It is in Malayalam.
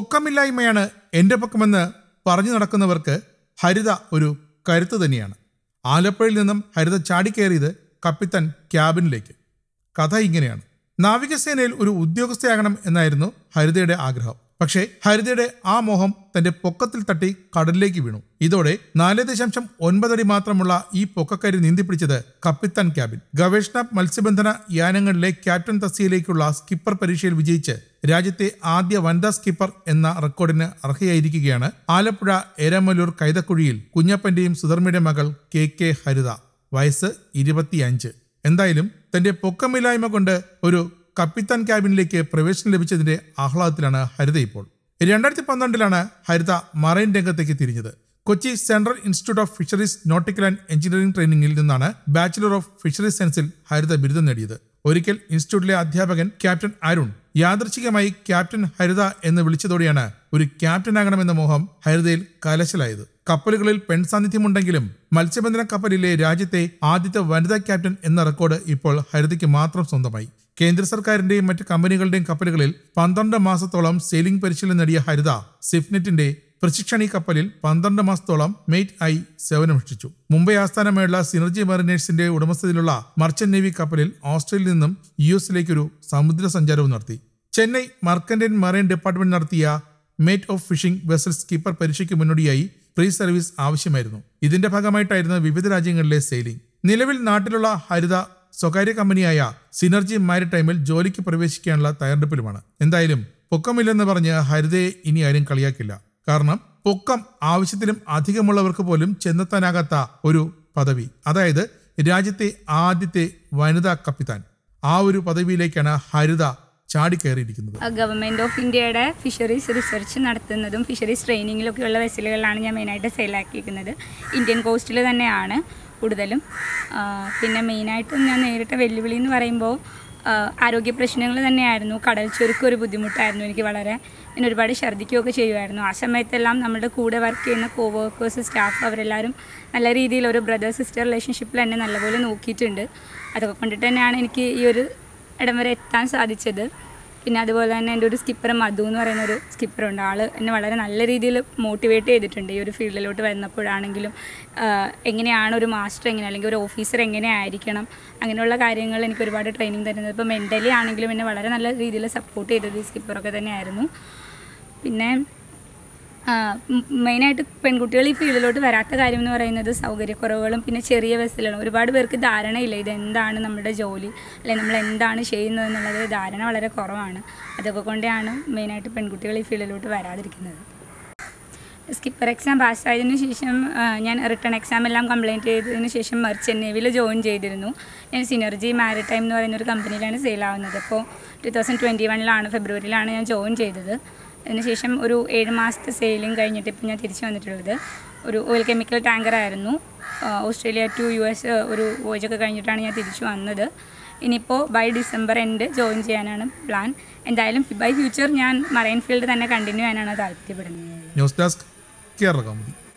പൊക്കമില്ലായ്മയാണ് എൻ്റെ പൊക്കമെന്ന് പറഞ്ഞു നടക്കുന്നവർക്ക് ഹരിത ഒരു കരുത്ത് തന്നെയാണ് ആലപ്പുഴയിൽ നിന്നും ഹരിത ചാടിക്കയറിയത് കപ്പിത്തൻ ക്യാബിനിലേക്ക് കഥ ഇങ്ങനെയാണ് നാവികസേനയിൽ ഒരു ഉദ്യോഗസ്ഥയാകണം എന്നായിരുന്നു ഹരിതയുടെ ആഗ്രഹം പക്ഷേ ഹരിതയുടെ ആ മോഹം തന്റെ പൊക്കത്തിൽ തട്ടി കടലിലേക്ക് വീണു ഇതോടെ നാല് ദശാംശം ഒൻപതടി മാത്രമുള്ള ഈ പൊക്കക്കരി പിടിച്ചത് കപ്പിത്തൻ ക്യാബിൻ ഗവേഷണ മത്സ്യബന്ധന യാനങ്ങളിലെ ക്യാപ്റ്റൻ തസ്തിയിലേക്കുള്ള സ്കിപ്പർ പരീക്ഷയിൽ വിജയിച്ച് രാജ്യത്തെ ആദ്യ വനിതാ സ്കിപ്പർ എന്ന റെക്കോർഡിന് അർഹയായിരിക്കുകയാണ് ആലപ്പുഴ ഏരമലൂർ കൈതക്കുഴിയിൽ കുഞ്ഞപ്പന്റെയും സുധർമ്മയുടെ മകൾ കെ കെ ഹരിത വയസ്സ് ഇരുപത്തിയഞ്ച് എന്തായാലും തന്റെ പൊക്കമില്ലായ്മ കൊണ്ട് ഒരു കപ്പിത്താൻ ക്യാബിനിലേക്ക് പ്രവേശനം ലഭിച്ചതിന്റെ ആഹ്ലാദത്തിലാണ് ഹരിത ഇപ്പോൾ രണ്ടായിരത്തി പന്ത്രണ്ടിലാണ് ഹരിത മറൈൻ രംഗത്തേക്ക് തിരിഞ്ഞത് Kochi central institute of fisheries nautical and engineering ട്രെയിനിങ്ങിൽ നിന്നാണ് ബാച്ചിലർ ഓഫ് ഫിഷറീസ് സയൻസിൽ ഹരിത ബിരുദം നേടിയത് ഒരിക്കൽ ഇൻസ്റ്റിറ്റ്യൂട്ടിലെ അധ്യാപകൻ ക്യാപ്റ്റൻ അരുൺ യാദൃച്ഛികമായി ക്യാപ്റ്റൻ ഹരിത എന്ന് വിളിച്ചതോടെയാണ് ഒരു ക്യാപ്റ്റനാകണമെന്ന മോഹം ഹരിതയിൽ കലശലായത് കപ്പലുകളിൽ പെൺ സാന്നിധ്യമുണ്ടെങ്കിലും മത്സ്യബന്ധന കപ്പലിലെ രാജ്യത്തെ ആദ്യത്തെ വനിതാ ക്യാപ്റ്റൻ എന്ന റെക്കോർഡ് ഇപ്പോൾ ഹരിതയ്ക്ക് മാത്രം സ്വന്തമായി കേന്ദ്ര സർക്കാരിന്റെയും മറ്റ് കമ്പനികളുടെയും കപ്പലുകളിൽ പന്ത്രണ്ട് മാസത്തോളം സെയിലിംഗ് പരിശീലനം നേടിയ ഹരിത സിഫ്നെറ്റിന്റെ ഈ കപ്പലിൽ പന്ത്രണ്ട് മാസത്തോളം മെയ്റ്റ് ഐ സേവനമനുഷ്ഠിച്ചു മുംബൈ ആസ്ഥാനമായുള്ള സിനർജി മറിനേഴ്സിന്റെ ഉടമസ്ഥതയിലുള്ള മർച്ചന്റ് നേവി കപ്പലിൽ ഓസ്ട്രേലിയയിൽ നിന്നും യു എസിലേക്ക് ഒരു സമുദ്ര സഞ്ചാരവും നടത്തി ചെന്നൈ മർക്കൻഡൻ മറൈൻ ഡിപ്പാർട്ട്മെന്റ് നടത്തിയ mate of fishing vessel skipper പരീക്ഷയ്ക്ക് മുന്നോടിയായി പ്രീ സർവീസ് ആവശ്യമായിരുന്നു ഇതിന്റെ ഭാഗമായിട്ടായിരുന്നു വിവിധ രാജ്യങ്ങളിലെ സെയിലിംഗ് നിലവിൽ നാട്ടിലുള്ള ഹരിത സ്വകാര്യ കമ്പനിയായ സിനർജി മാരിടൈമിൽ ജോലിക്ക് പ്രവേശിക്കാനുള്ള തയ്യാറെടുപ്പിലുമാണ് എന്തായാലും പൊക്കമില്ലെന്ന് പറഞ്ഞ് ഹരിതയെ ഇനി ആരും കളിയാക്കില്ല കാരണം പൊക്കം ആവശ്യത്തിലും അധികമുള്ളവർക്ക് പോലും ചെന്നെത്താനാകാത്ത ഒരു പദവി അതായത് രാജ്യത്തെ ആദ്യത്തെ വനിതാ കപ്പിത്താൻ ആ ഒരു പദവിയിലേക്കാണ് ഹരിത ചാടിക്കയറിയിരിക്കുന്നത് ഗവൺമെന്റ് ഓഫ് ഇന്ത്യയുടെ ഫിഷറീസ് റിസർച്ച് നടത്തുന്നതും ഫിഷറീസ് ട്രെയിനിങ്ങിലൊക്കെയുള്ള വെസലുകളാണ് ഞാൻ മെയിനായിട്ട് സെയിലാക്കിയിരിക്കുന്നത് ഇന്ത്യൻ കോസ്റ്റിൽ തന്നെയാണ് കൂടുതലും പിന്നെ മെയിനായിട്ടും ഞാൻ നേരിട്ട വെല്ലുവിളി എന്ന് പറയുമ്പോൾ ആരോഗ്യ പ്രശ്നങ്ങൾ തന്നെയായിരുന്നു കടൽ ചുരുക്കം ഒരു ബുദ്ധിമുട്ടായിരുന്നു എനിക്ക് വളരെ ഞാൻ ഒരുപാട് ഛർദ്ദിക്കുകയൊക്കെ ചെയ്യുമായിരുന്നു ആ സമയത്തെല്ലാം നമ്മുടെ കൂടെ വർക്ക് ചെയ്യുന്ന കോ വർക്കേഴ്സ് സ്റ്റാഫ് അവരെല്ലാവരും നല്ല രീതിയിൽ ഒരു ബ്രദർ സിസ്റ്റർ റിലേഷൻഷിപ്പിൽ എന്നെ നല്ലപോലെ നോക്കിയിട്ടുണ്ട് അതൊക്കെ കൊണ്ടിട്ട് തന്നെയാണ് എനിക്ക് ഈ ഒരു ഇടം വരെ എത്താൻ സാധിച്ചത് പിന്നെ അതുപോലെ തന്നെ എൻ്റെ ഒരു സ്കിപ്പർ മധു എന്ന് പറയുന്ന ഒരു സ്കിപ്പറുണ്ട് ആൾ എന്നെ വളരെ നല്ല രീതിയിൽ മോട്ടിവേറ്റ് ചെയ്തിട്ടുണ്ട് ഈ ഒരു ഫീൽഡിലോട്ട് വന്നപ്പോഴാണെങ്കിലും എങ്ങനെയാണ് ഒരു മാസ്റ്റർ എങ്ങനെ അല്ലെങ്കിൽ ഒരു ഓഫീസർ എങ്ങനെ ആയിരിക്കണം അങ്ങനെയുള്ള കാര്യങ്ങൾ എനിക്ക് ഒരുപാട് ട്രെയിനിങ് തരുന്നത് ഇപ്പോൾ മെൻ്റലി ആണെങ്കിലും എന്നെ വളരെ നല്ല രീതിയിൽ സപ്പോർട്ട് ചെയ്തത് ഈ സ്കിപ്പറൊക്കെ തന്നെയായിരുന്നു പിന്നെ മെയിനായിട്ട് പെൺകുട്ടികൾ ഈ ഫീൽഡിലോട്ട് വരാത്ത കാര്യം എന്ന് പറയുന്നത് സൗകര്യക്കുറവുകളും പിന്നെ ചെറിയ ബസ്സിലാണ് ഒരുപാട് പേർക്ക് ധാരണയില്ല ഇതെന്താണ് നമ്മുടെ ജോലി അല്ലെ നമ്മൾ എന്താണ് ചെയ്യുന്നത് എന്നുള്ളത് ധാരണ വളരെ കുറവാണ് അതൊക്കെ കൊണ്ടാണ് മെയിനായിട്ട് പെൺകുട്ടികൾ ഈ ഫീൽഡിലോട്ട് വരാതിരിക്കുന്നത് സ്കിപ്പർ എക്സാം പാസ്സായതിനു ശേഷം ഞാൻ റിട്ടേൺ എക്സാം എല്ലാം കംപ്ലൈൻറ്റ് ചെയ്തതിന് ശേഷം മെർച്ചൻ്റ് നേവിയിൽ ജോയിൻ ചെയ്തിരുന്നു ഞാൻ സിനർജി മാരിടൈം എന്ന് പറയുന്ന ഒരു കമ്പനിയിലാണ് സെയിലാവുന്നത് അപ്പോൾ ടു തൗസൻഡ് ട്വൻറ്റി വണ്ണിലാണ് ഫെബ്രുവരിയിലാണ് ഞാൻ ജോയിൻ ചെയ്തത് അതിനുശേഷം ഒരു ഏഴ് മാസത്തെ സെയിലും കഴിഞ്ഞിട്ട് ഇപ്പം ഞാൻ തിരിച്ചു വന്നിട്ടുള്ളത് ഒരു ഓയിൽ കെമിക്കൽ ടാങ്കർ ആയിരുന്നു ഓസ്ട്രേലിയ ടു യു എസ് ഒരു വോയിച്ചൊക്കെ കഴിഞ്ഞിട്ടാണ് ഞാൻ തിരിച്ചു വന്നത് ഇനിയിപ്പോൾ ബൈ ഡിസംബർ എൻഡ് ജോയിൻ ചെയ്യാനാണ് പ്ലാൻ എന്തായാലും ബൈ ഫ്യൂച്ചർ ഞാൻ മറൈൻ ഫീൽഡ് തന്നെ കണ്ടിന്യൂ ചെയ്യാനാണ് താല്പര്യപ്പെടുന്നത് ന്യൂസ് ഡെസ്ക് കേരള